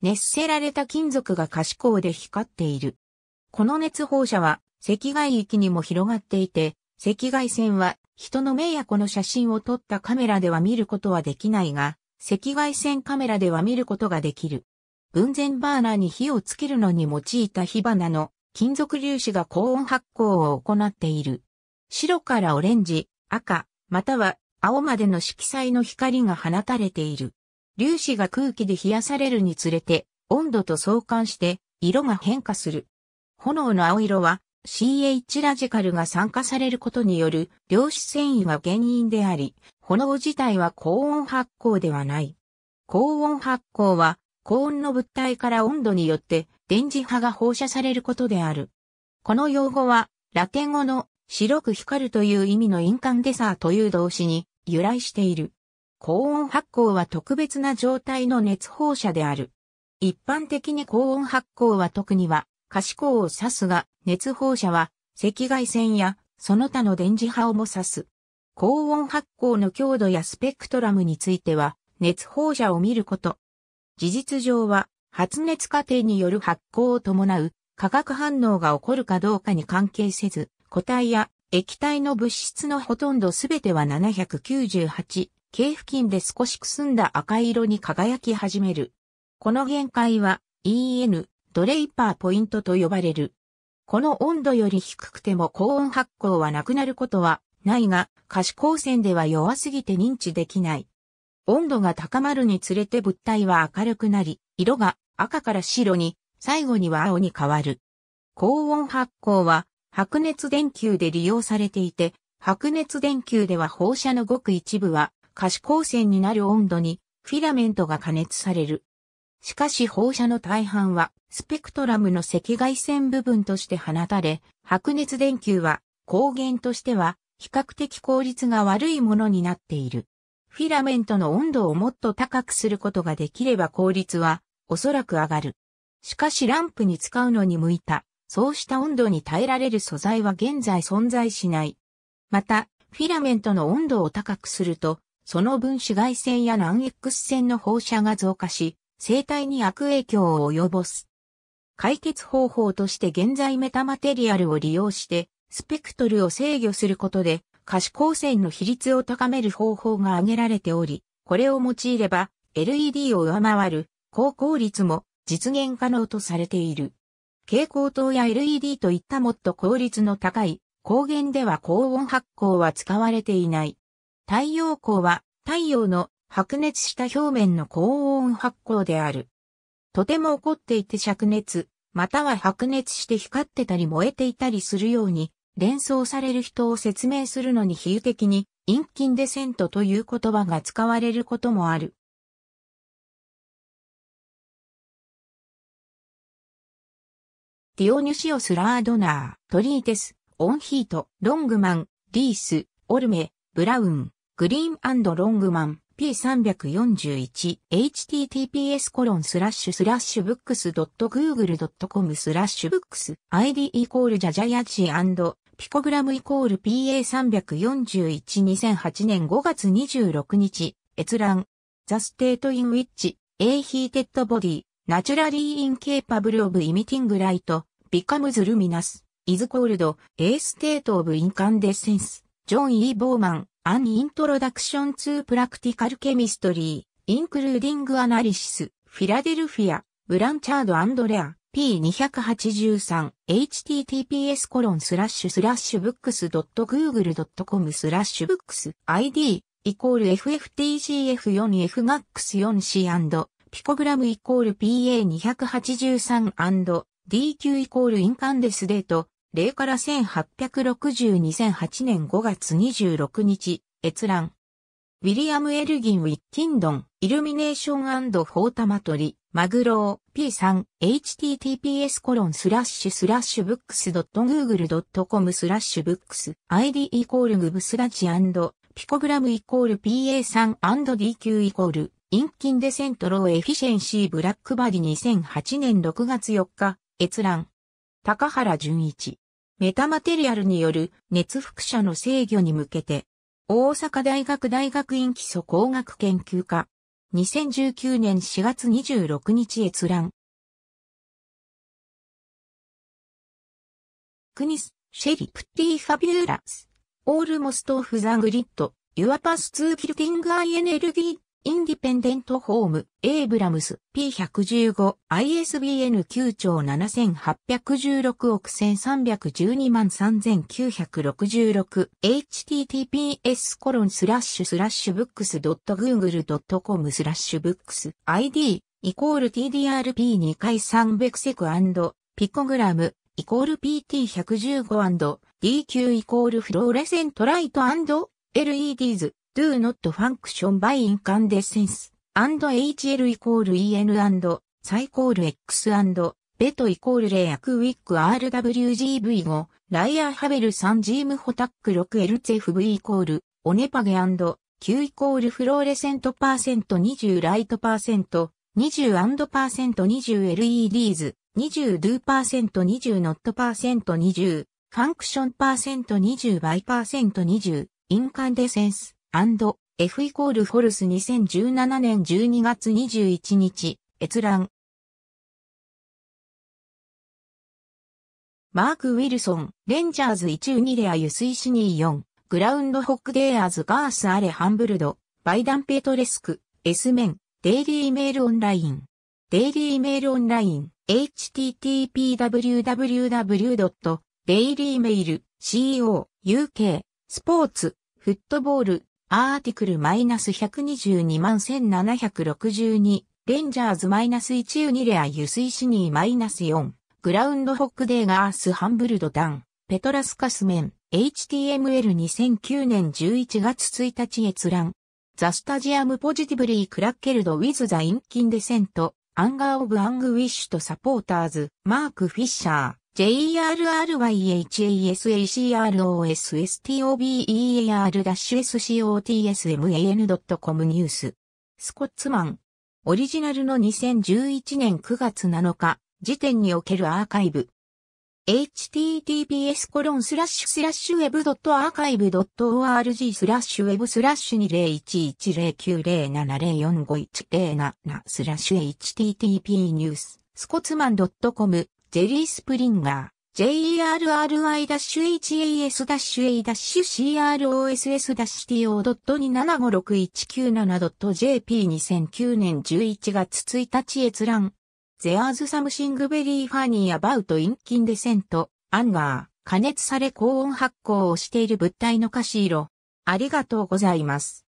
熱せられた金属が可視光で光っている。この熱放射は赤外域にも広がっていて、赤外線は人の目やこの写真を撮ったカメラでは見ることはできないが、赤外線カメラでは見ることができる。分前バーナーに火をつけるのに用いた火花の金属粒子が高温発光を行っている。白からオレンジ、赤、または青までの色彩の光が放たれている。粒子が空気で冷やされるにつれて、温度と相関して色が変化する。炎の青色は CH ラジカルが酸化されることによる量子繊維が原因であり、炎自体は高温発光ではない。高温発光は高温の物体から温度によって電磁波が放射されることである。この用語はラテン語の白く光るという意味の印鑑デサーという動詞に由来している。高温発酵は特別な状態の熱放射である。一般的に高温発酵は特には可視光を指すが、熱放射は赤外線やその他の電磁波をも指す。高温発酵の強度やスペクトラムについては、熱放射を見ること。事実上は、発熱過程による発酵を伴う化学反応が起こるかどうかに関係せず、固体や液体の物質のほとんどすべては798径付近で少しくすんだ赤色に輝き始める。この限界は EN ドレイパーポイントと呼ばれる。この温度より低くても高温発光はなくなることはないが、可視光線では弱すぎて認知できない。温度が高まるにつれて物体は明るくなり、色が赤から白に、最後には青に変わる。高温発光は白熱電球で利用されていて、白熱電球では放射のごく一部は可視光線になる温度にフィラメントが加熱される。しかし放射の大半はスペクトラムの赤外線部分として放たれ、白熱電球は光源としては比較的効率が悪いものになっている。フィラメントの温度をもっと高くすることができれば効率はおそらく上がる。しかしランプに使うのに向いた、そうした温度に耐えられる素材は現在存在しない。また、フィラメントの温度を高くすると、その分紫外線や乱 X 線の放射が増加し、生体に悪影響を及ぼす。解決方法として現在メタマテリアルを利用して、スペクトルを制御することで、可視光線の比率を高める方法が挙げられており、これを用いれば、LED を上回る高効率も実現可能とされている。蛍光灯や LED といったもっと効率の高い光源では高温発光は使われていない。太陽光は太陽の白熱した表面の高温発光である。とても怒っていて灼熱、または白熱して光ってたり燃えていたりするように連想される人を説明するのに比喩的に陰菌デセントという言葉が使われることもある。ディオニュシオス・ラードナー、トリーテス、オンヒート、ロングマン、リース、オルメ、ブラウン。グリーンロングマン P341 https コロンスラッシュスラッシュブックス .google.com スラッシュブックス ID イコールジャジャヤチピコグラムイコール PA3412008 年5月26日閲覧 The State in which A heated body naturally incapable of emitting light becomes luminous is called A state of incandescence John E. Bowman An Introduction to Practical Chemistry, Including Analysis, Philadelphia, Blanchard and l e a r P283, https b o o k s .google.com スラッシュブックス ID イコール f f t g f 4 f m a x 4 c ピコグラムイコール PA283& DQ イコールインカンデスデート0から1 8 6 2 0 0 8年5月26日、閲覧。ウィリアム・エルギン・ウィッキンドン、イルミネーションフォータマトリ、マグロー、P3、https コロンスラッシュスラッシュブックス .google.com スラッシュブックス、id イコールグブスラジピコグラムイコール PA3&DQ イコール、インキンデセントローエフィシェンシーブラックバィ2008年6月4日、閲覧。高原淳一。メタマテリアルによる熱輻射の制御に向けて、大阪大学大学院基礎工学研究科、2019年4月26日閲覧。クニス、シェリプティファビューラス、オールモストオフザグリッド、ユアパスツーキルティングアイエネルギーディペンデントホーム、エイブラムス P115、ISBN 9兆7816億1312万3966、https コロンスラッシュスラッシュブックス .google.com スラッシュブックス ID イコール TDRP2 回3ベクセクピコグラムイコール p t 1 1 5 d q イコールフローレセントライト &LEDs do not function by incandescence and HL イコール EN and サイコール X and ベトイコールレアクウィック RWGV5 ライアーハベル3ジームホタック6 l z f v イコールオネパゲ &Q イコールフローレセントパーセント20ライトパーセント 20&%20LEDs アンンドパーセト、20do%20 ノットパーセント20、ファンクションパーセント20バイパーセント20、インカンデセンス、F イコールフォルス2017年12月21日、閲覧。マーク・ウィルソン、レンジャーズ1ウニレア・ユスイシニー4、グラウンドホック・デイアーズ・ガース・アレ・ハンブルド、バイダン・ペトレスク、S メン、デイリー・メール・オンライン。デイリー・メール・オンライン、http://www.dailymail.co.uk、スポーツ、フットボール、アーティクル -1221762 レンジャーズ -1 ユニレアユスイシニー -4 グラウンドホックデーガースハンブルドタンペトラスカスメン HTML2009 年11月1日閲覧ザスタジアムポジティブリークラッケルドウィズザインキンデセントアンガーオブアングウィッシュとサポーターズマークフィッシャー j r r y h a c e s a c r o s o b e r s c o t s m a n c o m ニュース。スコッツマン。オリジナルの2011年9月7日時点におけるアーカイブ。https コロンスラッシュスラッシュウェブドットアーカイブドット org スラッシュウェブスラッシュ20110907045107スラッシュ http ニューススコツマン .com ジェリー・スプリンガー、JERRI-HAS-CROSS-TO.2756197.jp 2009年11月1日閲覧。ゼア r y funny about inking descent, anger, 加熱され高温発光をしている物体の歌詞色。ありがとうございます。